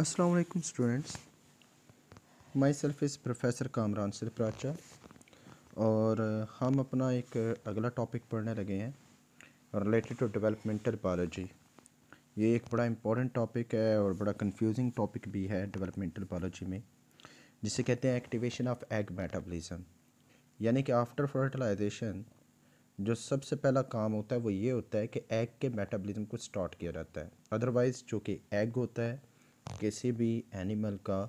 अस्सलाम वालेकुम students myself is professor Kamran सिरप्राचा और uh, हम अपना एक uh, अगला टॉपिक पढ़ने लगे हैं रिलेटेड टू डेवलपमेंटल बायोलॉजी ये एक बड़ा इम्पोर्टेंट टॉपिक है और बड़ा कंफ्यूजिंग टॉपिक भी है डेवलपमेंटल बायोलॉजी में जिसे कहते हैं एक्टिवेशन ऑफ एग मेटाबॉलिज्म यानी कि आफ्टर फर्टिलाइजेशन जो सबसे पहला काम होता है वो ये होता है कि एग के मेटाबॉलिज्म को स्टार्ट किया जाता है अदरवाइज़ जो कि एग होता है किसी भी एनिमल का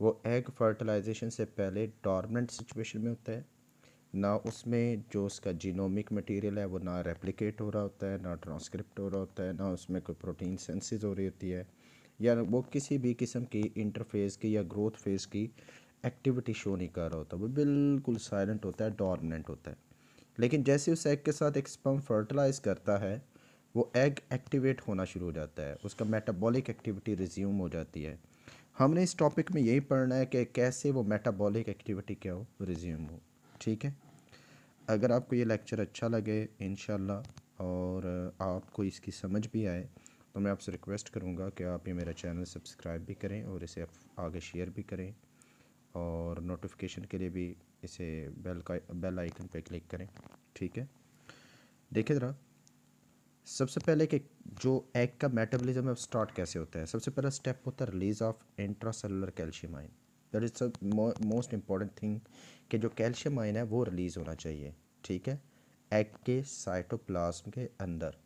वो एग फर्टिलाइजेशन से पहले डॉर्मेंट सिचुएशन में होता है ना उसमें जो उसका जीनोमिक मटेरियल है वो ना रेप्लिकेट हो रहा होता है ना ट्रांसक्रिप्ट हो रहा होता है ना उसमें कोई प्रोटीन सेंसेस हो रही होती है या वो किसी भी किस्म की इंटरफेस की या ग्रोथ फेज़ की एक्टिविटी शो नहीं कर रहा होता वो बिल्कुल साइलेंट होता है डॉर्मेंट होता है लेकिन जैसे उस एग के साथ एक स्पम फर्टिलाइज़ करता है वो एग एक्टिवेट होना शुरू हो जाता है उसका मेटाबॉलिक एक्टिविटी रिज्यूम हो जाती है हमने इस टॉपिक में यही पढ़ना है कि कैसे वो मेटाबॉलिक एक्टिविटी क्या हो रिज्यूम हो ठीक है अगर आपको ये लेक्चर अच्छा लगे इन और आपको इसकी समझ भी आए तो मैं आपसे रिक्वेस्ट करूँगा कि आप ये मेरा चैनल सब्सक्राइब भी करें और इसे आगे शेयर भी करें और नोटिफिकेशन के लिए भी इसे बेल का बेल आइकन पर क्लिक करें ठीक है देखिए ज़रा सबसे पहले कि जो एग का मेटाबॉलिज्म है स्टार्ट कैसे होता है सबसे पहला स्टेप होता है release of intracellular calcium ion that is most important thing कि जो कैल्शियम आइन है वो रिलीज़ होना चाहिए ठीक है एग के साइटोप्लाज्म के अंदर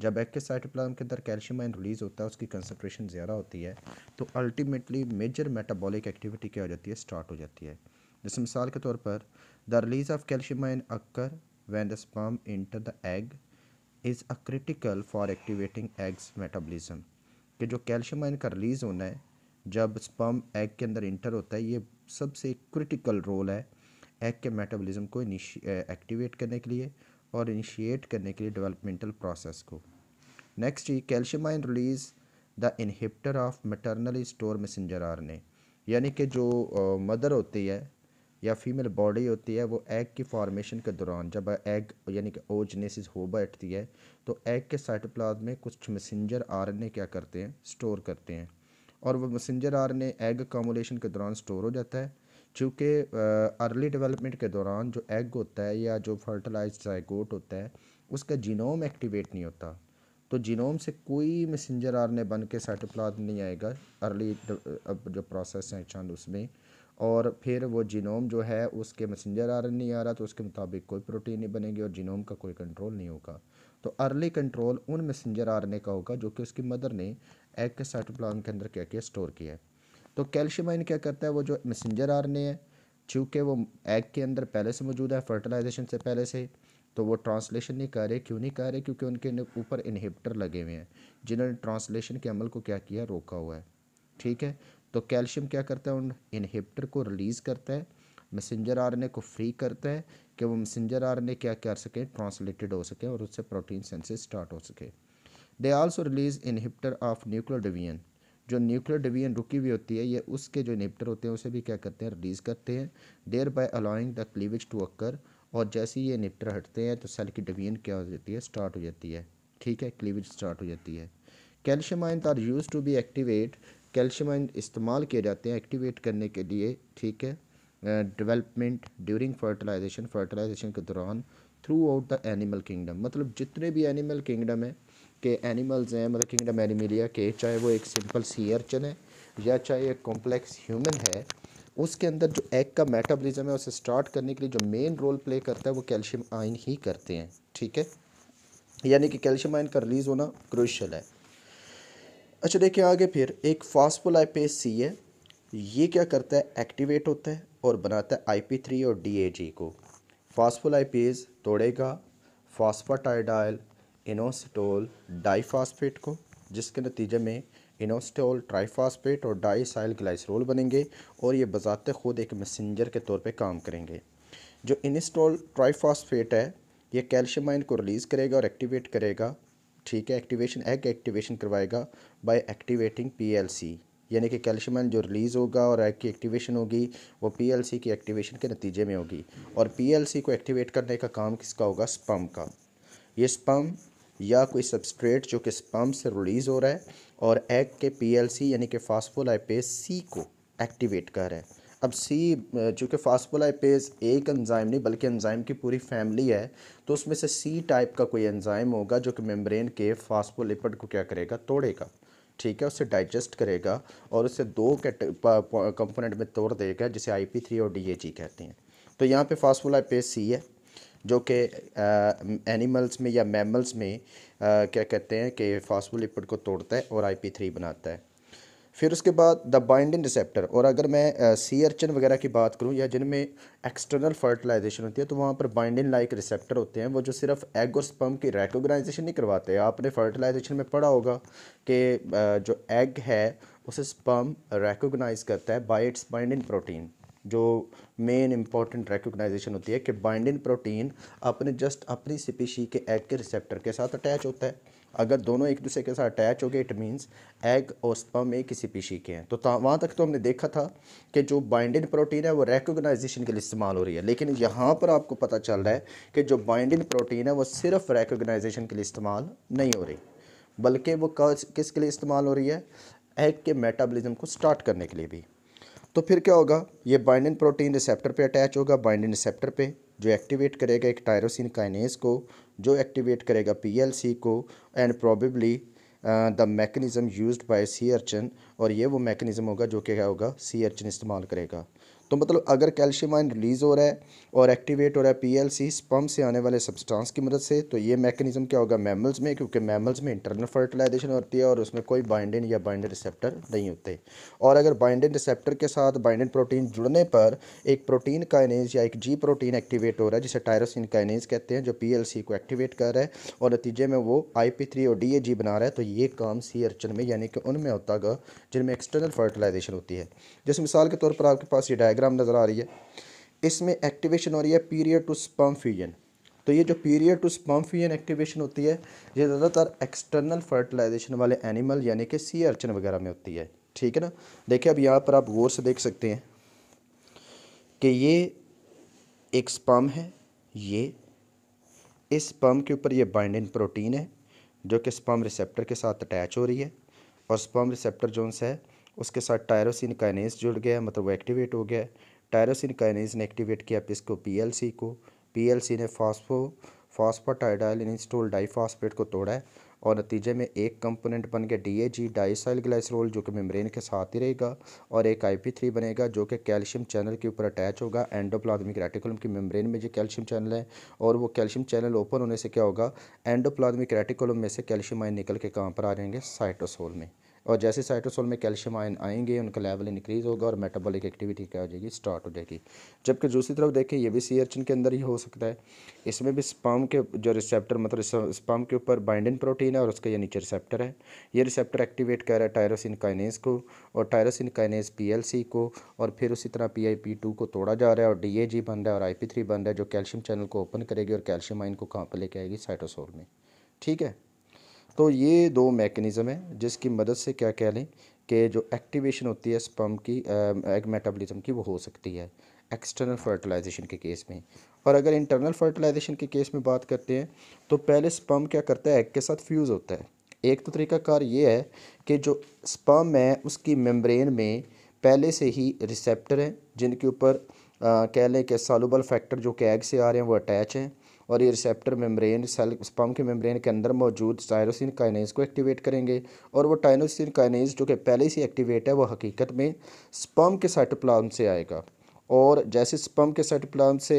जब एग के साइटोप्लाज्म के अंदर कैल्शियम आइन रिलीज़ होता है उसकी कंसनट्रेशन ज़्यादा होती है तो अल्टीमेटली मेजर मेटाबॉलिक एक्टिविटी क्या हो जाती है स्टार्ट हो जाती है जैसे मिसाल के तौर पर the release of calcium ion occur when the sperm enter the egg is a critical for activating eggs metabolism कि जो कैल्शियम आयन का रिलीज़ होना है जब स्पर्म एग के अंदर इंटर होता है ये सबसे क्रिटिकल रोल है एग के मेटाबॉलिज्म को एक्टिवेट eh, करने के लिए और इनिशिएट करने के लिए डेवलपमेंटल प्रोसेस को नेक्स्ट ही calcium ion release the inhibitor of maternal store messenger R ने यानी कि जो मदर eh, होती है या फीमेल बॉडी होती है वो एग की फॉर्मेशन के दौरान जब एग यानी कि ओजनेसिस हो बैठती है तो एग के साइटोप्लाज में कुछ मैसेंजर आरएनए क्या करते हैं स्टोर करते हैं और वो मैसेंजर आरएनए एग कॉमुलेशन के दौरान स्टोर हो जाता है चूँकि अर्ली डेवलपमेंट के दौरान जो एग होता है या जो फर्टिलाइज जायकोट होता है उसका जीनोम एक्टिवेट नहीं होता तो जीनोम से कोई मैसेंजर आर बन के साइटोप्लाज्म नहीं आएगा अर्ली जो प्रोसेस है चंद उसमें और फिर वो जीनोम जो है उसके मैसेंजर आर नहीं आ रहा तो उसके मुताबिक कोई प्रोटीन नहीं बनेगी और जीनोम का कोई कंट्रोल नहीं होगा तो अर्ली कंट्रोल उन मैसेंजर आर का होगा जो कि उसकी मदर ने एग के साइटोप्लाज्म के अंदर क्या किया स्टोर किया है तो कैल्शियम आइन क्या करता है वो जो मैसेंजर आर है चूँकि वो एग के अंदर पहले से मौजूद है फर्टिलाइजेशन से पहले से तो वो ट्रांसलेशन नहीं कर रहे क्यों नहीं कर रहे क्योंकि उनके ऊपर इनहिबिटर लगे हुए हैं जिन्होंने ट्रांसलेशन के अमल को क्या किया रोका हुआ है ठीक है तो कैल्शियम क्या करता है उन इनहिबिटर को रिलीज़ करता है मैसेंजर आरएनए को फ्री करता है कि वो मैसेंजर आरएनए क्या कर सकें ट्रांसलेटेड हो सकें और उससे प्रोटीन सेंसेस स्टार्ट हो सके they also release inhibitor of nuclear division जो न्यूक्लियर डिवीजन रुकी हुई होती है ये उसके जो इनहिबिटर होते हैं उसे भी क्या करते हैं रिलीज़ करते हैं thereby allowing the cleavage to occur और जैसे ही ये इनहिबिटर हटते हैं तो सेल की डिवीजन क्या हो जाती है स्टार्ट हो जाती है ठीक है क्लीवेज स्टार्ट हो जाती है calcium ion are used to be activate calcium ion इस्तेमाल किए जाते हैं एक्टिवेट करने के लिए ठीक है डेवलपमेंट ड्यूरिंग फर्टिलाइजेशन फर्टिलाइजेशन के दौरान throughout the animal kingdom मतलब जितने भी एनिमल किंगडम है के एनिमल्स हैं मतलब किंगडम एनिमिलिया के चाहे वो एक सिंपल सी अर्चन है या चाहे एक कॉम्प्लेक्स ह्यूमन है उसके अंदर जो एग का मेटाबॉलिज्म है उसे स्टार्ट करने के लिए जो मेन रोल प्ले करता है वो कैल्शियम आयन ही करते हैं ठीक है यानी कि कैल्शियम आयन का रिलीज़ होना क्रूशल है अच्छा देखिए आगे फिर एक फॉस्फोलाइपेज सी है ये क्या करता है एक्टिवेट होता है और बनाता है आई पी थ्री और डी ए जी को फॉस्फोलाइपेज तोड़ेगा फॉस्फाटाइडाइल इनोस्टोल डाईफास्फेट को जिसके नतीजे में इनोस्टोल ट्राईफास्फेट और डाईसाइल ग्लाइसरोल बनेंगे और ये बजाते खुद एक मैसेंजर के तौर पर काम करेंगे जो इनस्टोल ट्राईफास्फेट है ये कैल्शियम आइन को रिलीज़ करेगा और एक्टिवेट करेगा ठीक है एक्टिवेशन एग एक्टिवेशन करवाएगा बाय एक्टिवेटिंग पीएलसी यानी कि कैल्शियम जो रिलीज़ होगा और एग की एक्टिवेशन होगी वो पीएलसी की एक्टिवेशन के नतीजे में होगी और पीएलसी को एक्टिवेट करने का काम किसका होगा स्पम का ये स्पम या कोई सबस्ट्रेट जो कि स्पम से रिलीज़ हो रहा है और एग के पी यानी कि फास्फोलाइपेज सी को एक्टिवेट कर रहा है अब सी चूँकि फास्फोलाइपेज एक एंजाइम नहीं बल्कि एंजाइम की पूरी फैमिली है तो उसमें से सी टाइप का कोई एंजाइम होगा जो कि मेम्ब्रेन के फास्फोलिपिड को क्या करेगा तोड़ेगा ठीक है उसे डाइजेस्ट करेगा और उसे दो कंपोनेंट में तोड़ देगा जिसे आई पी थ्री और डी ए जी कहते हैं तो यहाँ पे फास्फोलाइपेज सी है जो कि एनिमल्स में या मैमल्स में आ, क्या कहते हैं कि फास्फोलिपिड को तोड़ता है और आई पी थ्री बनाता है फिर उसके बाद द बाइंडिंग रिसेप्टर और अगर मैं सी अर्चन वगैरह की बात करूँ या जिनमें एक्सटर्नल फर्टिलाइजेशन होती है तो वहाँ पर बाइंडिंग लाइक रिसेप्टर होते हैं वो जो सिर्फ एग और स्पम की रेकोगनाइजेशन नहीं करवाते आपने फर्टिलाइजेशन में पढ़ा होगा कि जो एग है उसे स्पम रेकोगनाइज करता है बाई इट्स बाइंडिंग प्रोटीन जो मेन इंपॉर्टेंट रेकोगनाइजेशन होती है कि बाइंडिंग प्रोटीन अपने जस्ट अपनी स्पीशी के एग के रिसेप्टर के साथ अटैच होता है अगर दोनों एक दूसरे के साथ अटैच हो गए इट मीन्स एग और स्पम में किसी पेशी के हैं तो वहाँ तक तो हमने देखा था कि जो बाइंडिंग प्रोटीन है वो रेकोगनाइजेशन के लिए इस्तेमाल हो रही है लेकिन यहाँ पर आपको पता चल रहा है कि जो बाइंडिंग प्रोटीन है वो सिर्फ रेकोगनाइजेशन के लिए इस्तेमाल नहीं हो रही बल्कि वो किस के लिए इस्तेमाल हो रही है एग के मेटाबलिज़म को स्टार्ट करने के लिए भी तो फिर क्या होगा ये बाइंडिंग प्रोटीन रिसेप्टर पे अटैच होगा बाइंडिंग रिसेप्टर पे जो एक्टिवेट करेगा एक टायरोसिन काइनेस को जो एक्टिवेट करेगा पीएलसी को and probably the mechanism used by sea urchin और ये वो मैकेनिज़्म होगा जो क्या होगा सी अर्चन इस्तेमाल करेगा तो मतलब अगर कैल्शियम आयन रिलीज़ हो रहा है और एक्टिवेट हो रहा है पी एल सी स्पम से आने वाले सब्सटेंस की मदद से तो ये मैकेनिज्म क्या होगा मैमल्स में क्योंकि मैमल्स में इंटरनल फर्टिलाइजेशन होती है और उसमें कोई बाइंडिंग या बाइंडेड रिसेप्टर नहीं होते और अगर बाइंडेड रिसेप्टर के साथ बाइंडेड प्रोटीन जुड़ने पर एक प्रोटीन काइनेज या एक जी प्रोटीन एक्टिवेट हो रहा है जिसे टायरोसिन काइनेज कहते हैं जो पी एल सी को एक्टिवेट कर रहा है और नतीजे में वो आई पी थ्री और डी ए जी बना रहा है तो ये काम सी अर्चन में यानी कि उनमें होता होगा जिनमें एक्सटर्नल फर्टिलाइजेशन होती है जैसे मिसाल के तौर पर आपके पास ये डायग्राम डायग्राम नज़र आ रही है इसमें एक्टिवेशन हो रही है पीरियड टू स्पम फ्यूजन तो ये जो period to sperm fusion activation होती है ये ज़्यादातर एक्सटर्नल फर्टिलाइजेशन वाले एनिमल यानी कि सी अर्चन वगैरह में होती है ठीक है ना देखिए अब यहाँ पर आप गौर से देख सकते हैं कि ये एक स्पम है ये इस स्पम के ऊपर ये बाइंडिंग प्रोटीन है जो कि स्पम रिसेप्टर के साथ अटैच हो रही है और स्पम रिसेप्टर जोन्स है उसके साथ टायरोसिन काइनेस जुड़ गया मतलब वो एक्टिवेट हो गया टायरोसिन काइनेस ने एक्टिवेट किया इसको पीएलसी को पीएलसी ने फॉस्फो फॉस्फाटाइडाइल इंस्टोल डाइफॉस्फेट को तोड़ा है और नतीजे में एक कंपोनेंट बन गया डी ए जी डाइसाइल ग्लाइसरोल जो कि मेम्ब्रेन के साथ ही रहेगा और एक आईपी थ्री बनेगा जो कि कैल्शियम चैनल के ऊपर अटैच होगा एंडोप्लाज्मिक रेटिकुलम की मेम्ब्रेन में जो कैल्शियम चैनल है और वो कैल्शियम चैनल ओपन होने से क्या होगा एंडोप्लाज्मिक रेटिकुलम में से कैल्शियम आयन निकल के कहाँ पर आ जाएंगे साइटोसोल में और जैसे साइटोसोल में कैल्शियम आयन आएंगे उनका लेवल इंक्रीज़ होगा और मेटाबॉलिक एक्टिविटी क्या हो जाएगी स्टार्ट हो जाएगी जबकि दूसरी तरफ देखें ये भी सी अर्चिन के अंदर ही हो सकता है इसमें भी स्पम के जो रिसेप्टर मतलब स्पम के ऊपर बाइंडिंग प्रोटीन है और उसका ये नीचे रिसेप्टर है ये रिसेप्टर एक्टिवेट कर रहा है टायरोसिन काइनेस को और टायरोसिन काइनेस पी को और फिर उसी तरह पी आई पी टू को तोड़ा जा रहा है और डी ए जी बन रहा है और आई पी थ्री बन रहा है जो कैल्शियम चैनल को ओपन करेगी और कैल्शियम आइन को कहाँ पर लेके आएगी साइटोसोल में ठीक है तो ये दो मैकेनिज़्म है जिसकी मदद से क्या कह लें कि जो एक्टिवेशन होती है स्पम की एग मेटाबॉलिज्म की वो हो सकती है एक्सटर्नल फर्टिलाइजेशन के केस में और अगर इंटरनल फर्टिलाइजेशन के केस में बात करते हैं तो पहले स्पम क्या करता है एग के साथ फ्यूज़ होता है एक तो तरीकाकार ये है कि जो स्पम है उसकी मेम्ब्रेन में पहले से ही रिसेप्टर हैं जिनके ऊपर कह लें कि सालूबल फैक्टर जो कि एग से आ रहे हैं वो अटैच हैं और ये रिसेप्टर मेम्ब्रेन सेल स्पम के मेम्ब्रेन के अंदर मौजूद टाइनोसिन काइनेज को एक्टिवेट करेंगे और वो टाइनोसिन काइनेज जो कि पहले से एक्टिवेट है वो हकीकत में स्पम के साइटोप्लाज्म से आएगा और जैसे स्पम के साइटोप्लाज्म से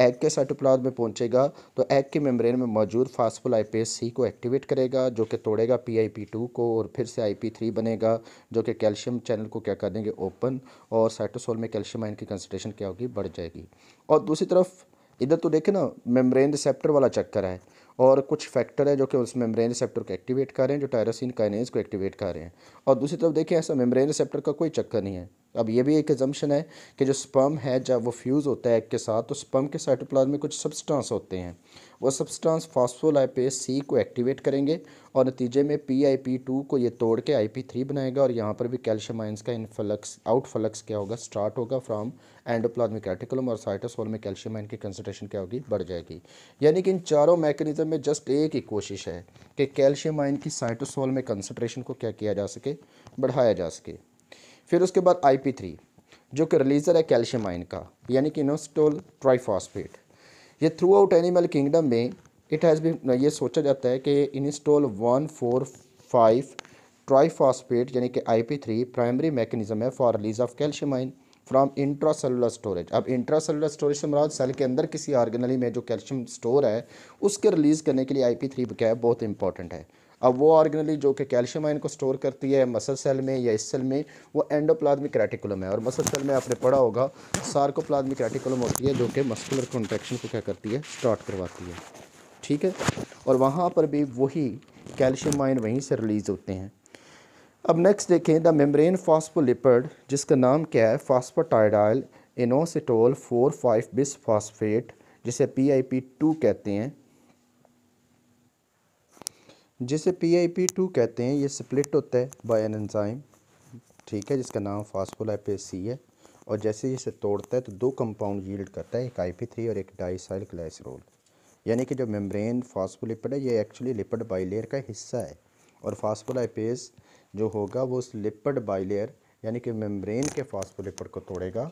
एग के साइटोप्लाज्म में पहुंचेगा तो एग के मेम्ब्रेन में मौजूद फास्फोलाइपेज सी को एक्टिवेट करेगा जो कि तोड़ेगा पी आई पी टू को और फिर से आई पी थ्री बनेगा जो कि कैल्शियम चैनल को क्या कर देंगे ओपन और साइटोसोल में कैल्शियम आयन की कंसनट्रेशन क्या होगी बढ़ जाएगी और दूसरी तरफ इधर तो देखे ना मेम्ब्रेन रिसेप्टर वाला चक्कर है और कुछ फैक्टर है जो कि उस मेम्ब्रेन रिसेप्टर को एक्टिवेट कर रहे हैं जो टायरोसिन काइनेज को एक्टिवेट कर रहे हैं और दूसरी तरफ देखें ऐसा मेम्ब्रेन रिसेप्टर का कोई चक्कर नहीं है अब ये भी एक एजम्पन है कि जो स्पर्म है जब वो फ्यूज़ होता है एग के साथ तो स्पर्म के साइटोप्लाज्म में कुछ सब्सटेंस होते हैं वो सब्सटेंस फॉस्फोलाइपेज सी को एक्टिवेट करेंगे और नतीजे में पी आई पी टू को ये तोड़ के आई पी थ्री बनाएगा और यहाँ पर भी कैल्शियम आइंस का इनफ्लक्स आउटफ्लक्स क्या होगा स्टार्ट होगा फ्राम एंडोप्लाज्मिक रेटिकुलम और साइटोसोल में कैल्शियम आइन की कंसनट्रेशन क्या होगी बढ़ जाएगी यानी कि इन चारों मैकेनिज्म में जस्ट एक ही कोशिश है कि कैल्शियम आइन की साइटोसोल में कंसनट्रेशन को क्या किया जा सके बढ़ाया जा सके फिर उसके बाद आई पी थ्री जो कि रिलीज़र है कैल्शियम आयन का यानी कि इनोस्टोल ट्राईफॉसफेट ये थ्रू आउट एनिमल किंगडम में इट हैज़ बीन ये सोचा जाता है कि inositol one four five triphosphate यानी कि I P three primary mechanism है for release of calcium ion from intracellular storage अब इंट्रासेलुलर स्टोरेज से मराज सेल के अंदर किसी ऑर्गेनली में जो कैल्शियम स्टोर है उसके रिलीज़ करने के लिए आई पी थ्री कैप बहुत इंपॉर्टेंट है अब वो ऑर्गेनली जो कि कैल्शियम आयन को स्टोर करती है मसल सेल में या इस सेल में वो एंडोप्लाज्मिक रेटिकुलम है और मसल सेल में आपने पढ़ा होगा सार्कोप्लाज्मिक रेटिकुलम होती है जो कि मस्कुलर कॉन्ट्रैक्शन को क्या करती है स्टार्ट करवाती है ठीक है और वहाँ पर भी वही कैल्शियम आयन वहीं से रिलीज़ होते हैं अब नेक्स्ट देखें द मेम्ब्रेन फॉस्फोलिपर्ड जिसका नाम क्या है phosphatidyl inositol four five bis phosphate जिसे पी आई पी टू कहते हैं जिसे पी आई पी टू कहते हैं ये स्प्लिट होता है बाय एन एंजाइम ठीक है जिसका नाम फास्फोलाइपेसी सी है और जैसे इसे तोड़ता है तो दो कंपाउंड यील्ड करता है एक आई पी थ्री और एक डाइसाइल ग्लाइसरोल यानी कि जो मेम्ब्रेन फास्फोलिपिड है ये एक्चुअली लिपिड बाइलेयर का हिस्सा है और फास्फोलाइपेस जो होगा वो उस लिपिड बाइलेयर यानी कि मेम्ब्रेन के फास्फोलिपिड को तोड़ेगा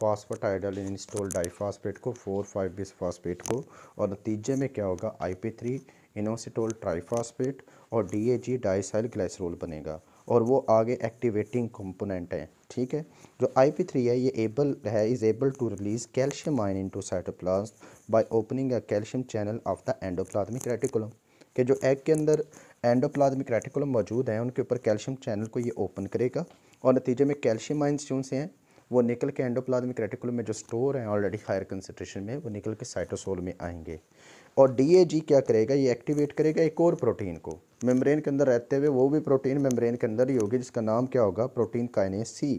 फास्फोटाइडल इंस्टोल डाइफास्फेट को फोर फाइव बिस फास्फेट को और नतीजे में क्या होगा I P three inositol triphosphate और डीएजी डाइसाइल ग्लाइसरोल बनेगा और वो आगे एक्टिवेटिंग कंपोनेंट है ठीक है जो आई पी थ्री है ये एबल है is able to release calcium ion into cytoplasm by opening a calcium channel of the endoplasmic reticulum के जो एग के अंदर एंडोप्लाज्मिक रेटिकुलम मौजूद हैं उनके ऊपर कैल्शियम चैनल को ये ओपन करेगा और नतीजे में कैल्शियम आयन जो से हैं वो निकल के एंडोप्लाज्मिक रेटिकुलम में जो स्टोर हैं ऑलरेडी हायर कंसनट्रेशन में वो निकल के साइटोसोल में आएंगे और डी क्या करेगा ये एक्टिवेट करेगा एक और प्रोटीन को मेम्ब्रेन के अंदर रहते हुए वो भी प्रोटीन मेम्ब्रेन के अंदर ही होगी जिसका नाम क्या होगा प्रोटीन काइनेस सी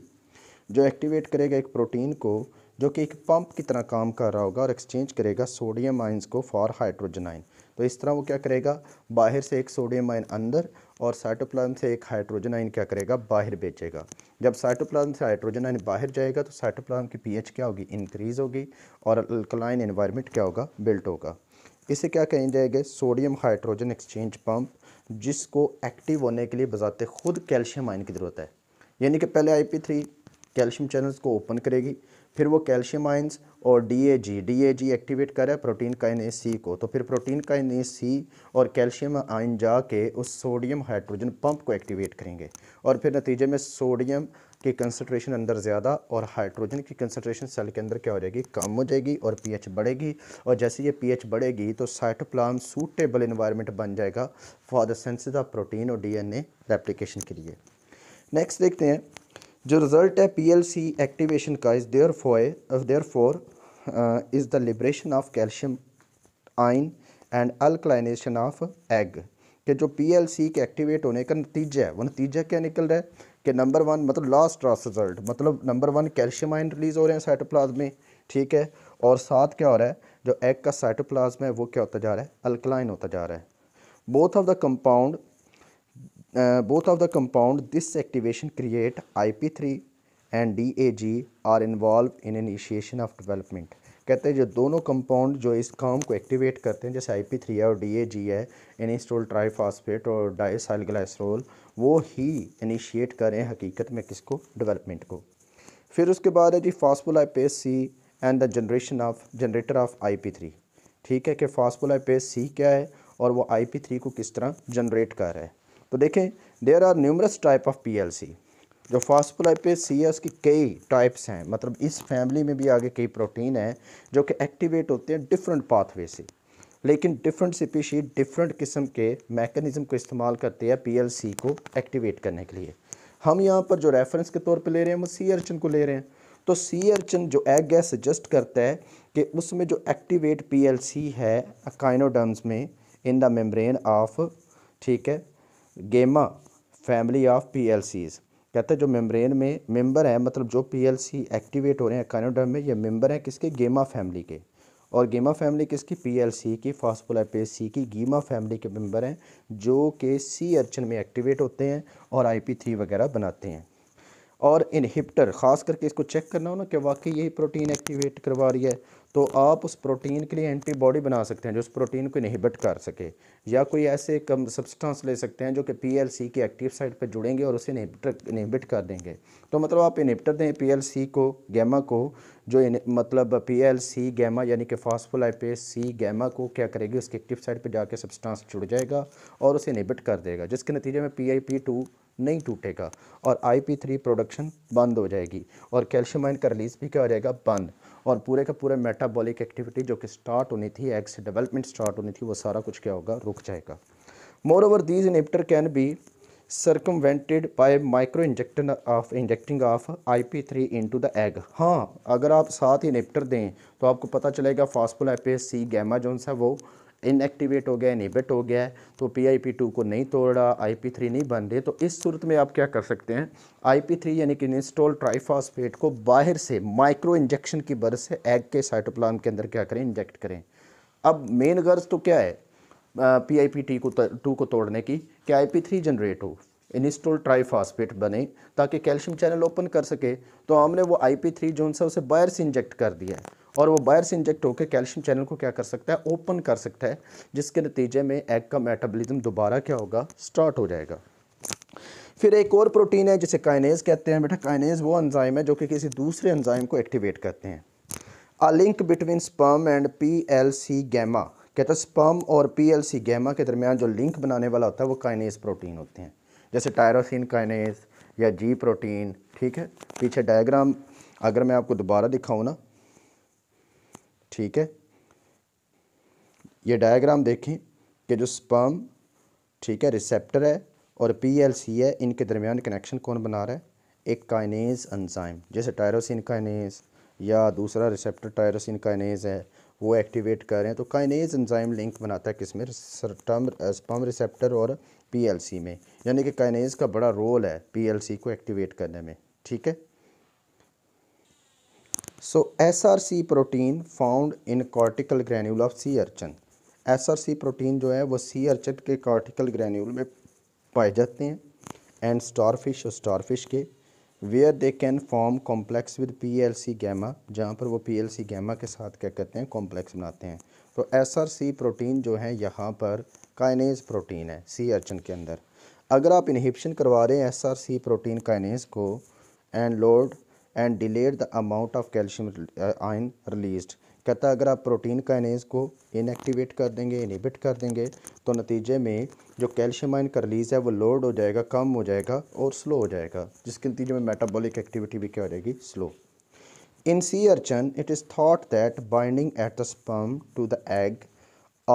जो एक्टिवेट करेगा एक प्रोटीन को जो कि एक पंप की तरह काम कर रहा होगा और एक्सचेंज करेगा सोडियम आइंस को फॉर हाइड्रोजन आइन तो इस तरह वो क्या करेगा बाहर से एक सोडियम आइन अंदर और साइटोप्लाज्म से एक हाइड्रोजन आइन क्या करेगा बाहर बेचेगा जब साइटोप्लाज्म से हाइड्रोजन आइन बाहर जाएगा तो साइटोप्लाज्म की पीएच क्या होगी इंक्रीज़ होगी और अल्कलाइन इन्वायरमेंट क्या होगा बिल्ट होगा इसे क्या कहे जाएगा सोडियम हाइड्रोजन एक्सचेंज पम्प जिसको एक्टिव होने के लिए बजाते खुद कैल्शियम आयन की ज़रूरत है यानी कि पहले I P three calcium channels को ओपन करेगी फिर वो कैल्शियम आइन्स और ए जी एक्टिवेट करे प्रोटीन काइन ए सी को तो फिर प्रोटीन काइन ए सी और कैल्शियम आइन जाके उस सोडियम हाइड्रोजन पंप को एक्टिवेट करेंगे और फिर नतीजे में सोडियम की कंसनट्रेशन अंदर ज़्यादा और हाइड्रोजन की कंसनट्रेशन सेल के अंदर क्या हो जाएगी कम हो जाएगी और पीएच बढ़ेगी और जैसे ये पीएच बढ़ेगी तो साइटोप्लान सूटेबल इन्वायरमेंट बन जाएगा for the sense of protein और डीएनए रेप्लिकेशन के लिए नेक्स्ट देखते हैं जो रिज़ल्ट है पीएलसी एक्टिवेशन का is therefore therefore is the liberation of calcium ion and alkalinisation of egg कि जो पीएलसी के एक्टिवेट होने का नतीजा है वो नतीजा क्या निकल रहा है कि नंबर वन मतलब लास्ट लास्ट रिजल्ट मतलब number one calcium ion release हो रहे हैं साइटोप्लाज्म में ठीक है और साथ क्या हो रहा है जो एग का साइटोप्लाज्म है वो क्या होता जा रहा है अल्कलाइन होता जा रहा है both of the compound both of the compound this activation create I P three and D A G are involve in initiation of development कहते हैं जो दोनों कंपाउंड जो इस काम को एक्टिवेट करते हैं जैसे आई पी थ्री है और डी ए जी है एनिस्टोल ट्राईफॉस्फेट और डाइसाइल ग्लाइसरोल वो ही इनिशिएट करें हकीकत में किसको डेवलपमेंट को फिर उसके बाद है जी phospholipase C and the generation of generator of I P three ठीक है कि फॉस्फोलाइपेज सी क्या है और वो आई पी थ्री को किस तरह जनरेट कर रहा है तो देखें there are numerous type of P L C जो सी एस की कई टाइप्स हैं मतलब इस फैमिली में भी आगे कई प्रोटीन हैं जो कि एक्टिवेट होते हैं डिफरेंट पाथवे से लेकिन डिफरेंट स्पीशी डिफरेंट किस्म के मैकेनिज़्म को इस्तेमाल करते हैं सी को एक्टिवेट करने के लिए हम यहाँ पर जो रेफरेंस के तौर पर ले रहे हैं वो सी अर्चन को ले रहे हैं तो सी अर्चन जो एग गैस सजेस्ट करता है कि उसमें जो एक्टिवेट सी है काइनोडम्स में इन द मेम्ब्रेन ऑफ ठीक है गेमा फैमिली ऑफ सीज़ कहते हैं जो मेम्ब्रेन में मेंबर है मतलब जो पीएलसी एक्टिवेट हो रहे हैं कैनोडर में ये मेंबर हैं किसके गेमा फैमिली के और गेमा फैमिली किसकी पीएलसी की फॉस्फोलापेज सी की गीमा फैमिली के मेंबर हैं जो के सी अर्चन में एक्टिवेट होते हैं और आई थ्री वगैरह बनाते हैं और इनहिप्टर ख़ास करके इसको चेक करना हो ना कि वाकई यही प्रोटीन एक्टिवेट करवा रही है तो आप उस प्रोटीन के लिए एंटीबॉडी बना सकते हैं जो उस प्रोटीन को इनहिबिट कर सके या कोई ऐसे कम सब्सटेंस ले सकते हैं जो कि पीएलसी के एक्टिव साइड पर जुड़ेंगे और उसे इनहिबिटर इनहिबिट कर देंगे तो मतलब आप इनहिबिटर दें पीएलसी को गैमा को जो इन, मतलब पीएलसी गैमा यानी कि फॉस्फोलाइपेज सी गैमा को क्या करेगी उसके एक्टिव साइड पर जाकर सब्सटांस जुड़ जाएगा और उसे इनहिबिट कर देगा जिसके नतीजे में पी आई पी टू नहीं टूटेगा और आई पी थ्री प्रोडक्शन बंद हो जाएगी और कैल्शियम आयन का रिलीज भी क्या हो जाएगा बंद और पूरे का पूरे मेटाबॉलिक एक्टिविटी जो कि स्टार्ट होनी थी एग से डेवलपमेंट स्टार्ट होनी थी वो सारा कुछ क्या होगा रुक जाएगा moreover these inhibitor can be by circumvented of injecting of I P three into the egg हाँ अगर आप साथ ही निपटर दें तो आपको पता चलेगा फॉस्फोलाइपेज सी गैमा है वो इनएक्टिवेट हो गया इनिबिट हो गया तो पी आई पी टू को नहीं तोड़ा आई पी थ्री नहीं बन रही तो इस सूरत में आप क्या कर सकते हैं आई पी थ्री यानी कि इंस्टॉल ट्राइफॉस्फेट को बाहर से माइक्रो इंजेक्शन की बरस से एग के साइटोप्लाज्म के अंदर क्या करें इंजेक्ट करें अब मेन गर्ज तो क्या है पी आई पी टी को टू को तोड़ने की कि आई पी थ्री जनरेट हो इनिस्टोल ट्राइफॉस्फेट बने ताकि कैल्शियम चैनल ओपन कर सके तो हमने वो आई पी थ्री जो उनसे उसे बाहर से इंजेक्ट कर दिया और वो बाहर से इंजेक्ट होकर कैल्शियम चैनल को क्या कर सकता है ओपन कर सकता है जिसके नतीजे में एग का मेटाबॉलिज्म दोबारा क्या होगा स्टार्ट हो जाएगा फिर एक और प्रोटीन है जिसे काइनेज कहते हैं बेटा काइनेज वो एंजाइम है जो कि किसी दूसरे एंजाइम को एक्टिवेट करते हैं a link between sperm and P L C gamma कहते हैं स्पर्म और पी एल सी गैमा के दरमियान जो लिंक बनाने वाला होता है वो काइनेज प्रोटीन होते हैं जैसे टायरोसिन काइनेज या जी प्रोटीन ठीक है पीछे डायग्राम अगर मैं आपको दोबारा दिखाऊँ ना ठीक है ये डायग्राम देखें कि जो स्पर्म ठीक है रिसेप्टर है और पी एल सी है इनके दरमियान कनेक्शन कौन बना रहा है एक काइनेज एंजाइम जैसे टायरोसिन काइनेज या दूसरा रिसेप्टर टायरोसिन काइनेज है वो एक्टिवेट कर रहे हैं तो काइनेज एंजाइम लिंक बनाता है किसमें स्पर्म रिसेप्टर और पीएलसी में यानी कि काइनेज का बड़ा रोल है पीएलसी को एक्टिवेट करने में ठीक है so S R C protein found in cortical granule of sea urchin S R C protein जो है वो सी अर्चन के कॉर्टिकल ग्रैन्यूल में पाए जाते हैं स्टार फिश और स्टारफिश के where they can form complex with P L C gamma जहाँ पर वो पी एल सी गैमा के साथ क्या कहते हैं कॉम्प्लेक्स बनाते हैं तो एस आर सी प्रोटीन जो है यहाँ पर काइनेज प्रोटीन है सी अर्चन के अंदर अगर आप इनहिबिशन करवा रहे हैं S R C protein kinase को and load and delayed the amount of calcium ion release कहता है अगर आप प्रोटीन काइनेज को इनएक्टिवेट कर देंगे इनिबिट कर देंगे तो नतीजे में जो कैल्शियम आयन का रिलीज़ है वो लोड हो जाएगा कम हो जाएगा और स्लो हो जाएगा जिसके नतीजे में मेटाबॉलिक एक्टिविटी भी क्या हो जाएगी slow in sea urchin it is thought that binding at the sperm to the egg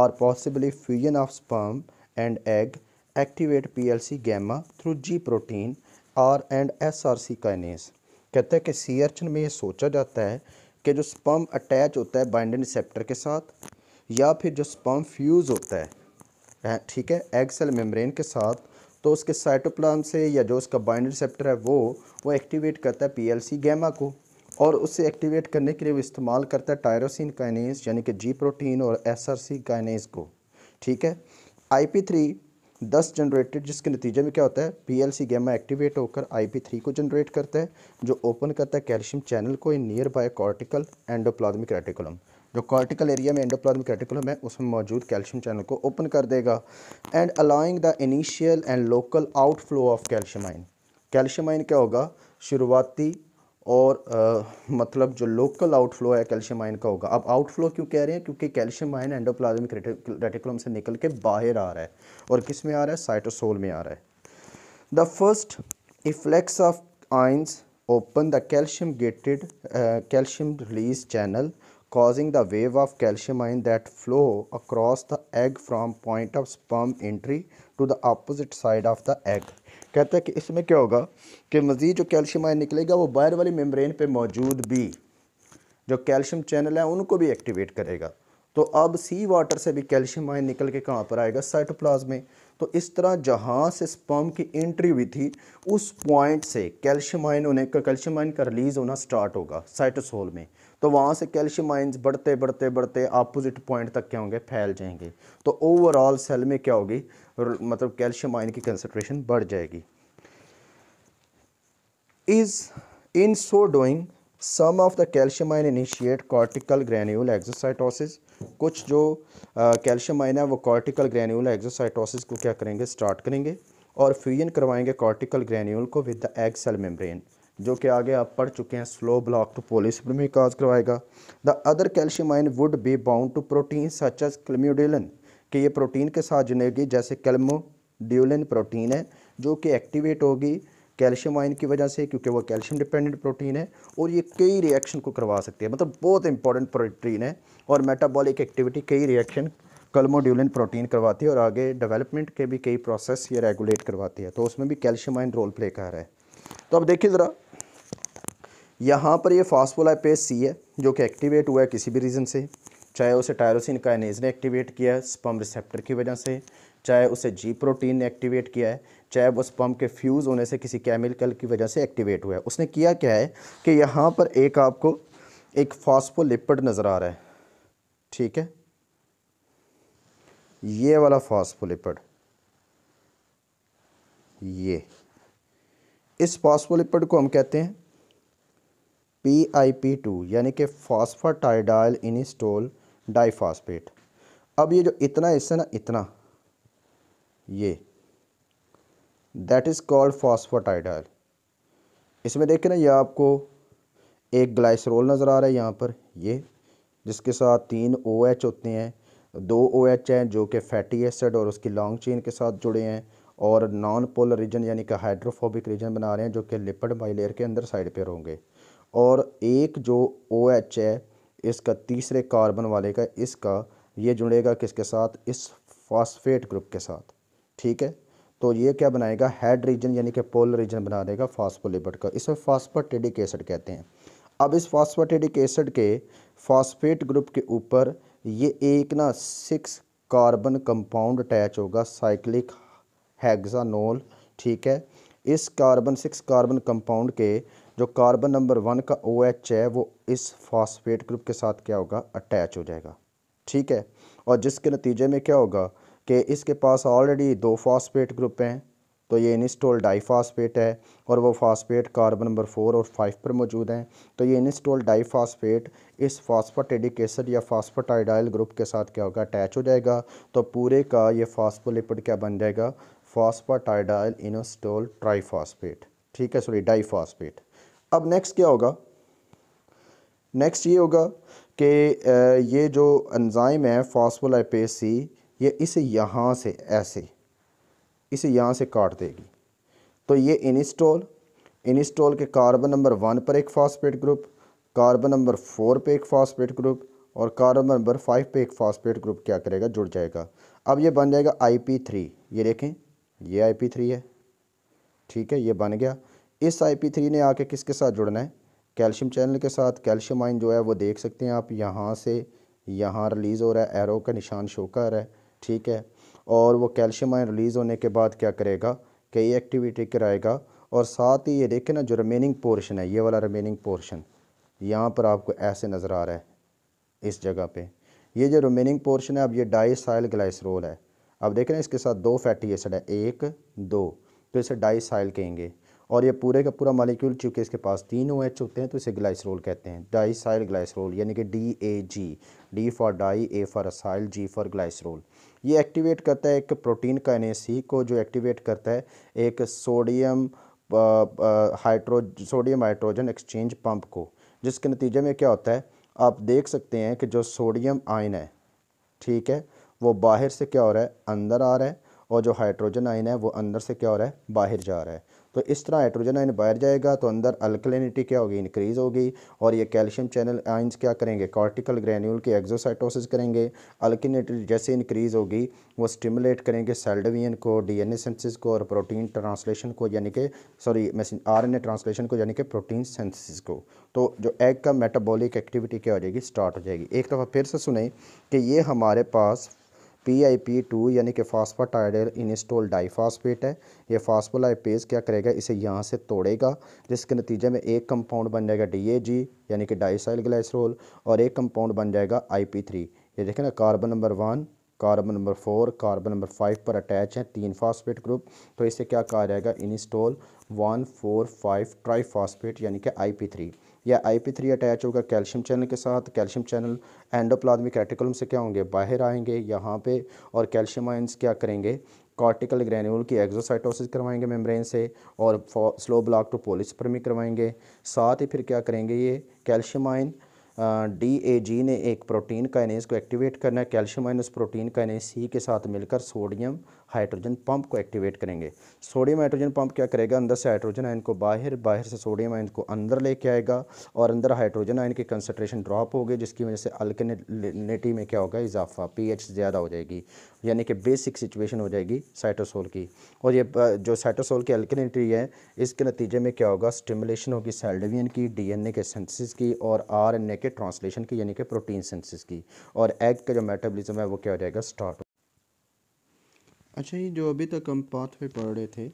or possibly fusion of sperm and egg activate P L C gamma through G protein are and S R C kinase कहता है कि सी अर्चन में ये सोचा जाता है कि जो स्पम अटैच होता है बाइंडन रिसेप्टर के साथ या फिर जो स्पम फ्यूज़ होता है ठीक है एग सेल मेम्ब्रेन के साथ तो उसके साइटोप्लाज्म से या जो उसका बाइंड रिसेप्टर है वो वो एक्टिवेट करता है पीएलसी गैमा को और उसे एक्टिवेट करने के लिए वो इस्तेमाल करता है टायरोसिन काइनेज यानी कि जी प्रोटीन और एसआरसी काइनेज को ठीक है आई पी थ्री दस जनरेटेड जिसके नतीजे में क्या होता है P L C gamma activate होकर आई पी थ्री को जनरेट करता है जो ओपन करता है कैल्शियम चैनल को in nearby cortical endoplasmic reticulum जो कॉर्टिकल एरिया में एंडोप्लाज्मिक रेटिकुलम है उसमें मौजूद कैल्शियम चैनल को ओपन कर देगा and allowing the initial and local outflow of calcium ion calcium ion क्या होगा शुरुआती और आ, मतलब जो लोकल आउटफ्लो है कैल्शियम आयन का होगा अब आउटफ्लो क्यों कह रहे हैं क्योंकि कैल्शियम आयन एंडोप्लाज्मिक रेटिकुलम से निकल के बाहर आ रहा है और किस में आ रहा है साइटोसोल में आ रहा है the first efflux of ions open the calcium gated calcium release channel causing the wave of calcium ion that flow across the egg from point of sperm entry to the opposite side of the egg कहता है कि इसमें क्या होगा कि मज़ीद जो calcium ion निकलेगा वो बाहर वाली मेम्ब्रेन पे मौजूद भी जो कैल्शियम चैनल है उनको भी एक्टिवेट करेगा तो अब सी वाटर से भी कैल्शियम आयन निकल के कहाँ पर आएगा साइटोप्लाज्म में तो इस तरह जहाँ से स्पर्म की एंट्री हुई थी उस पॉइंट से कैल्शियम आयन होने का कैल्शियम आयन का रिलीज़ होना स्टार्ट होगा साइटोसोल में तो वहाँ से कैल्शियम आइंस बढ़ते बढ़ते बढ़ते अपोजिट पॉइंट तक क्या होंगे फैल जाएंगे तो ओवरऑल सेल में क्या होगी मतलब कैल्शियम आइन की कंसनट्रेशन बढ़ जाएगी is in so doing some of the calcium ion initiate cortical granule exocytosis कुछ जो कैल्शियम आइन है वो कॉर्टिकल ग्रैन्यूल एक्सोसाइटोसिस को क्या करेंगे स्टार्ट करेंगे और फ्यूजन करवाएंगे कॉर्टिकल ग्रैन्यूल को with the egg cell membrane जो कि आगे आप पढ़ चुके हैं स्लो ब्लॉक टू पोलिस में काज करवाएगा the other calcium ion would be bound to protein such as calmodulin कि ये प्रोटीन के साथ जुड़ेगी जैसे कैलमोड्यूलिन प्रोटीन है जो कि एक्टिवेट होगी कैल्शियम आयन की वजह से क्योंकि वो कैल्शियम डिपेंडेंट प्रोटीन है और ये कई रिएक्शन को करवा सकती है मतलब बहुत इंपॉर्टेंट प्रोटीन है और मेटाबॉलिक एक्टिविटी कई रिएक्शन कलमोड्यूलिन प्रोटीन करवाती है और आगे डेवलपमेंट के भी कई प्रोसेस ये रेगुलेट करवाती है तो उसमें भी कैल्शियम आयन रोल प्ले कर रहा है तो अब देखिए ज़रा यहाँ पर ये फॉसफोलाइपेज सी है जो कि एक्टिवेट हुआ है किसी भी रीज़न से चाहे उसे टायरोसिन काइनेज ने एक्टिवेट किया है स्पम रिसेप्टर की वजह से चाहे उसे जी प्रोटीन ने एक्टिवेट किया है चाहे वो स्पम के फ्यूज़ होने से किसी केमिकल की वजह से एक्टिवेट हुआ है उसने किया क्या है कि यहाँ पर एक आपको एक लिपड नज़र आ रहा है ठीक है ये वाला लिपड ये इस लिपड को हम कहते हैं पी आई पी टू यानी कि फॉस्फाटाइडाइल इनिस्टोल डाइफॉस्फेट अब ये जो इतना इससे ना इतना ये दैट इज़ कॉल्ड फॉस्फाटाइडाइल इसमें देखें ना ये आपको एक ग्लाइसरोल नज़र आ रहा है यहाँ पर ये जिसके साथ तीन ओ एच होते हैं दो ओ एच हैं जो कि फैटी एसिड और उसकी लॉन्ग चेन के साथ जुड़े हैं और नॉन पोलर रीजन यानी कि हाइड्रोफोबिक रीजन बना रहे हैं जो कि लिपड माइलेयर के अंदर साइड पर होंगे और एक जो ओ OH है इसका तीसरे कार्बन वाले का इसका ये जुड़ेगा किसके साथ इस फॉस्फेट ग्रुप के साथ ठीक है तो ये क्या बनाएगा हेड रीजन यानी कि पोल रीजन बना देगा फास्फोलिपट का इसे फास्फाटेडिक एसिड कहते हैं अब इस फास्फाटेडिक एसिड के फास्फेट ग्रुप के ऊपर ये एक ना सिक्स कार्बन कंपाउंड अटैच होगा साइक्लिक हेग्जानोल ठीक है इस कार्बन सिक्स कार्बन कंपाउंड के जो कार्बन नंबर वन का ओ एच है वो इस फॉस्फेट ग्रुप के साथ क्या होगा अटैच हो जाएगा ठीक है और जिसके नतीजे में क्या होगा कि इसके पास ऑलरेडी दो फॉस्फेट ग्रुप हैं तो ये इनिस्टोल डाईफास्फेट है और वो फास्फेट कार्बन नंबर फोर और फाइव पर मौजूद हैं तो ये इनिस्टोल डाईफास्फेट इस फास्फाटेडिक एसिड या फास्फाटाइडाइल ग्रुप के साथ क्या होगा अटैच हो जाएगा तो पूरे का ये फास्फोलिपिड क्या बन जाएगा इनस्टोल ट्राई ट्राईफास्फेट ठीक है सॉरी डाईफास्फेट अब नेक्स्ट क्या होगा नेक्स्ट ये होगा कि ये जो एंजाइम है फॉस्फोलाइपेज सी ये इसे यहाँ से ऐसे इसे यहाँ से काट देगी तो ये इनस्टॉल इनस्टॉल के कार्बन नंबर वन पर एक phosphate group carbon number four पे एक फॉस्फेट ग्रुप और कार्बन नंबर फाइव पे एक फॉस्फेट ग्रुप क्या करेगा जुड़ जाएगा अब ये बन जाएगा आई पी थ्री ये देखें ये आई पी थ्री है ठीक है ये बन गया इस आई पी थ्री ने आके किसके साथ जुड़ना है कैल्शियम चैनल के साथ कैल्शियम आइन जो है वो देख सकते हैं आप यहाँ से यहाँ रिलीज़ हो रहा है एरो का निशान शो कर रहा है ठीक है और वो कैल्शियम आइन रिलीज़ होने के बाद क्या करेगा कई एक्टिविटी कराएगा और साथ ही ये देखें ना जो रिमेनिंग पोर्शन है ये वाला रिमेनिंग पोर्शन यहाँ पर आपको ऐसे नज़र आ रहा है इस जगह पे ये जो रिमेनिंग पोर्शन है अब ये डाइसाइल ग्लाइसरोल है अब देखें ना इसके साथ दो फैटी एसिड है एक दो तो इसे डाइसाइल कहेंगे और ये पूरे का पूरा मालिक्यूल चूँकि इसके पास तीन ओ एच होते हैं तो इसे ग्लाइसरोल कहते हैं डाइसाइल ग्लाइसरोल यानी कि D A G D for di A for acyl G for glycerol ये एक्टिवेट करता है एक प्रोटीन का एन को जो एक्टिवेट करता है एक sodium hydro sodium hydrogen exchange pump को जिसके नतीजे में क्या होता है आप देख सकते हैं कि जो सोडियम आयन है ठीक है वो बाहर से क्या हो रहा है अंदर आ रहा है और जो हाइड्रोजन आयन है वो अंदर से क्या हो रहा है बाहर जा रहा है तो इस तरह हाइड्रोजन आयन बाहर जाएगा तो अंदर अल्कलिनिटी क्या होगी इंक्रीज़ होगी और ये कैल्शियम चैनल आइंस क्या करेंगे कॉर्टिकल ग्रेन्यूल की एग्जोसाइटोसिस करेंगे अल्किनिटी जैसे इंक्रीज़ होगी वो स्टिमुलेट करेंगे सेल डिवीजन को डीएनए सेंसिस को और प्रोटीन ट्रांसलेशन को यानी कि सॉरी आरएनए ट्रांसलेशन को यानी कि प्रोटीन सेंसिस को तो जो एग का मेटाबॉलिक एक्टिविटी क्या हो जाएगी स्टार्ट हो जाएगी एक दफ़ा फिर से सुने कि ये हमारे पास पी आई पी टू यानी कि फॉस्फाटाइडल इनस्टोल डाईफास्फेट है ये फॉस्फोलाइपेज क्या करेगा इसे यहाँ से तोड़ेगा जिसके नतीजे में एक कंपाउंड बन जाएगा डी ए जी यानी कि डाइसाइल ग्लाइसरोल और एक कंपाउंड बन जाएगा आई पी थ्री ये देखें ना carbon number one carbon number four carbon number five पर अटैच है तीन फास्फेट ग्रुप तो इसे क्या कहा जाएगा inositol one four five phosphate यानी कि आई पी थ्री या आई पी थ्री अटैच होगा कैल्शियम चैनल के साथ कैल्शियम चैनल एंडोप्लाज्मिक रेटिकुलम से क्या होंगे बाहर आएंगे यहाँ पे और कैल्शियम आइंस क्या करेंगे कॉर्टिकल ग्रेन्यूल की एक्जोसाइटोसिस करवाएंगे मेम्ब्रेन से और स्लो ब्लॉक टू पोलिसपर्मी करवाएंगे साथ ही फिर क्या करेंगे ये कैल्शियम आइन डी ए जी ने एक प्रोटीन काइनेज को एक्टिवेट करना है कैल्शियम आइन उस प्रोटीन काइनेज सी के साथ मिलकर सोडियम हाइड्रोजन पंप को एक्टिवेट करेंगे सोडियम हाइड्रोजन पंप क्या करेगा अंदर से हाइड्रोजन आयन को बाहर बाहर से सोडियम आयन को अंदर लेके आएगा और अंदर हाइड्रोजन आयन की कंसनट्रेशन ड्रॉप होगी जिसकी वजह से अल्कनेटी में क्या होगा इजाफा पीएच ज़्यादा हो जाएगी यानी कि बेसिक सिचुएशन हो जाएगी साइटोसोल की और ये जो साइटोसोल की अल्कनेटी है इसके नतीजे में क्या होगा स्टिमुलेशन होगी सेल की डी के सेंसिस की और आर के ट्रांसलेशन की यानी कि प्रोटीन सेंसिस की और एग का जो मेटाबॉलिज्म है वो क्या हो जाएगा स्टार्ट अच्छा ये जो अभी तक हम पाथवे पढ़ रहे थे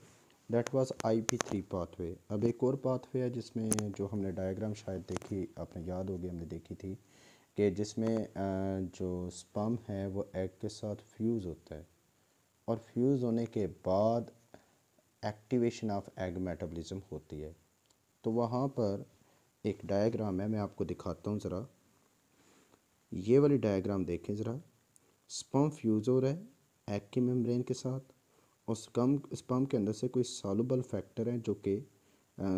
that was I P three pathway अब एक और पाथवे है जिसमें जो हमने डायग्राम शायद देखी आपने याद होगी हमने देखी थी कि जिसमें जो स्पम है वो एग के साथ फ्यूज़ होता है और फ्यूज़ होने के बाद एक्टिवेशन ऑफ एग मेटाबॉलिज्म होती है तो वहाँ पर एक डायग्राम है मैं आपको दिखाता हूँ ज़रा ये वाली डायग्राम देखें ज़रा स्पम फ्यूज़ हो रहा है एग की मेम्ब्रेन के साथ और स्कम स्पम के अंदर से कोई सॉलुबल फैक्टर हैं जो कि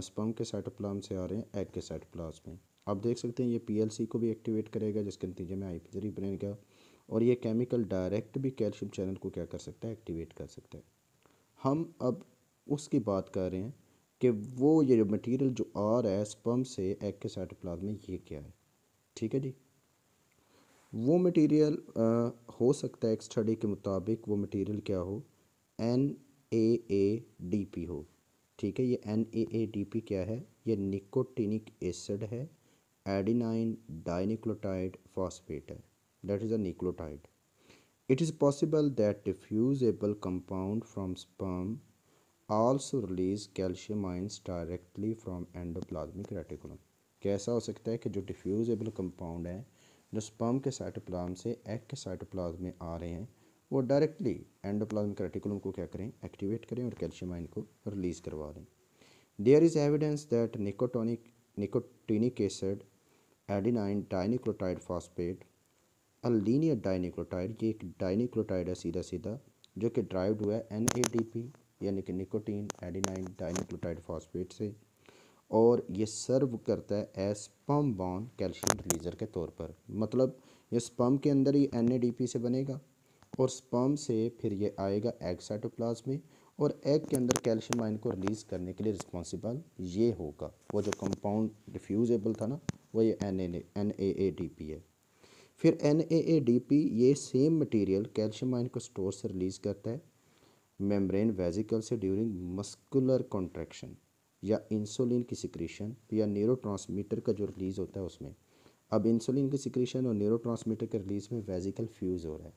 स्पम के साइटोप्लाज्म से आ रहे हैं एग के साइटोप्लाज्म में आप देख सकते हैं ये पीएलसी को भी एक्टिवेट करेगा जिसके नतीजे में आई आईपीजरी बनेगा और ये केमिकल डायरेक्ट भी कैल्शियम चैनल को क्या कर सकता है एक्टिवेट कर सकता है हम अब उसकी बात कर रहे हैं कि वो ये जो मटीरियल जो आ रहा है स्पम से एग के साइटोप्लाज्म में ये क्या है ठीक है जी वो मटेरियल हो सकता है एक स्टडी के मुताबिक वो मटेरियल क्या हो N A A D P हो ठीक है ये N A A D P क्या है ये निकोटिनिक एसिड है एडिनाइन डाइनिक्लोटाइड फॉस्फेट है that is a nucleotide it is possible that diffusible compound from sperm also release calcium ions directly from endoplasmic reticulum कैसा हो सकता है कि जो डिफ्यूजेबल कंपाउंड है जो स्पर्म के साइटोप्लाज्म से एग के साइटोप्लाज्म में आ रहे हैं वो डायरेक्टली एंडोप्लाज्मिक रेटिकुलम को क्या करें एक्टिवेट करें और कैल्शियम आइन को रिलीज़ करवा दें there is evidence that nicotinic nicotinic acid adenine dinucleotide phosphate a linear dinucleotide ये एक डाइनिक्लोटाइड है सीधा सीधा जो कि ड्राइव्ड हुआ है एन यानी कि निकोटीन एडिनाइन डाइनिक्लोटाइड फॉस्फेट से और ये सर्व करता है एस पम बॉन कैल्शियम रिलीजर के तौर पर मतलब ये स्पम के अंदर ही एन से बनेगा और स्पम से फिर ये आएगा एग साइटोप्लाज्म में और एग के अंदर कैल्शियम आयन को रिलीज़ करने के लिए रिस्पॉन्सिबल ये होगा वो जो कंपाउंड डिफ्यूजेबल था ना वो ये N N A D P है फिर एन ए डी पी ये सेम मटेरियल कैल्शियम आयन को स्टोर से रिलीज़ करता है मेम्ब्रेन वेजिकल से ड्यूरिंग मस्कुलर कॉन्ट्रैक्शन या इंसुलिन की सिक्रीशन या न्यूरो का जो रिलीज़ होता है उसमें अब इंसुलिन की सिक्रीशन और न्यूरो के रिलीज़ में वेजिकल फ्यूज़ हो रहा है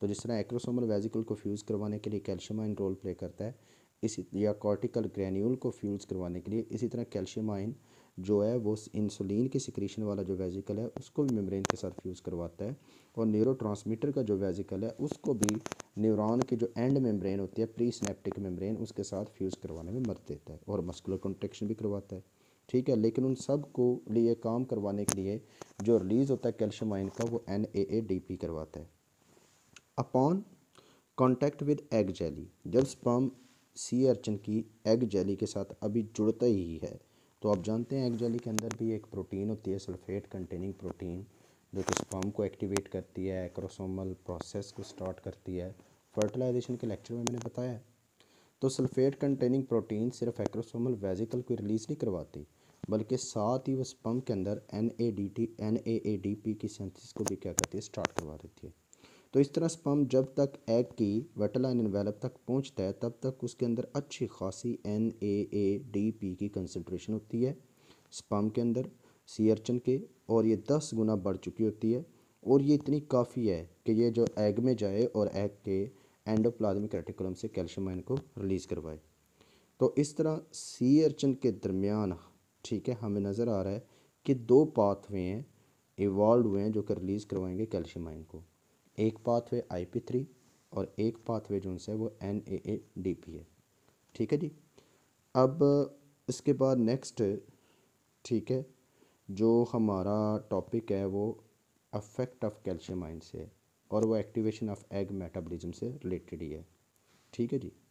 तो जिस तरह एक्रोसोमल वेजिकल को फ्यूज़ करवाने के लिए कैल्शियम आइन रोल प्ले करता है इसी या कॉर्टिकल ग्रैन्यूल को फ्यूज़ करवाने के लिए इसी तरह कैल्शियम आइन जो है वो इंसुलिन के सिक्रीशन वाला जो वेजिकल है उसको भी मेम्ब्रेन के साथ फ्यूज़ करवाता है और न्यूरो का जो वेजिकल है उसको भी न्यूरॉन के जो एंड मेम्ब्रेन होती है प्री स्नैप्टिक मेम्ब्रेन उसके साथ फ्यूज़ करवाने में मदद देता है और मस्कुलर कॉन्ट्रेक्शन भी करवाता है ठीक है लेकिन उन सब को लिए काम करवाने के लिए जो रिलीज़ होता है कैल्शियम आयन का वो N A A D P करवाता है upon contact with egg jelly जब स्पम सी अर्चन की एग जेली के साथ अभी जुड़ता ही है तो आप जानते हैं एग जेली के अंदर भी एक प्रोटीन होती है सल्फेट कंटेनिंग प्रोटीन जो कि स्पम को एक्टिवेट करती है एक्रोसोमल प्रोसेस को स्टार्ट करती है फर्टिलाइजेशन के लेक्चर में मैंने बताया तो सल्फेट कंटेनिंग प्रोटीन सिर्फ एक्रोसोमल वेजिकल को रिलीज़ नहीं करवाती बल्कि साथ ही वो स्पम के अंदर N A D T N A A D P की सेंथिस को भी क्या करती है स्टार्ट करवा देती है तो इस तरह स्पम जब तक एग की वेटलाइन इन्वेलप तक पहुंचता है तब तक उसके अंदर अच्छी खासी N A A D P की कंसनट्रेशन होती है स्पम के अंदर सी अर्चन के और ये दस गुना बढ़ चुकी होती है और ये इतनी काफ़ी है कि ये जो एग में जाए और एग के एंडोप्लाज्मिक रेटिकुलम से कैल्शियम आयन को रिलीज़ करवाए तो इस तरह सी अर्चन के दरमियान ठीक है हमें नज़र आ रहा है कि दो पाथवे हैं इवॉल्व हुए हैं जो कि रिलीज़ करवाएंगे कैल्शियम आयन को एक पाथवे आई पी थ्री और एक पाथवे जो है वो N A A D P है ठीक है जी अब इसके बाद नेक्स्ट ठीक है जो हमारा टॉपिक है वो अफेक्ट ऑफ कैल्शियम आइन से है और वो एक्टिवेशन ऑफ एग मेटाबॉलिज्म से रिलेटेड ही है ठीक है जी